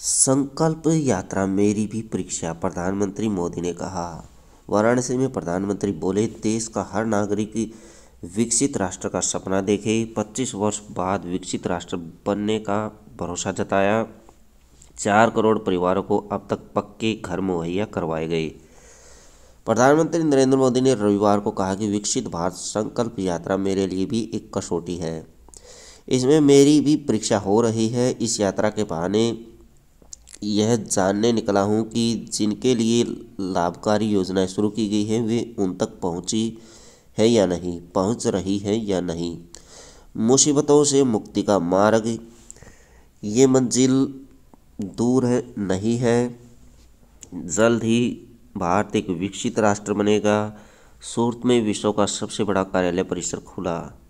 संकल्प यात्रा मेरी भी परीक्षा प्रधानमंत्री मोदी ने कहा वाराणसी में प्रधानमंत्री बोले देश का हर नागरिक विकसित राष्ट्र का सपना देखे 25 वर्ष बाद विकसित राष्ट्र बनने का भरोसा जताया चार करोड़ परिवारों को अब तक पक्के घर मुहैया करवाए गए प्रधानमंत्री नरेंद्र मोदी ने रविवार को कहा कि विकसित भारत संकल्प यात्रा मेरे लिए भी एक कसौटी है इसमें मेरी भी परीक्षा हो रही है इस यात्रा के बहाने यह जानने निकला हूँ कि जिनके लिए लाभकारी योजनाएं शुरू की गई हैं वे उन तक पहुँची है या नहीं पहुँच रही है या नहीं मुसीबतों से मुक्ति का मार्ग ये मंजिल दूर है नहीं है जल्द ही भारत एक विकसित राष्ट्र बनेगा सूरत में विश्व का सबसे बड़ा कार्यालय परिसर खुला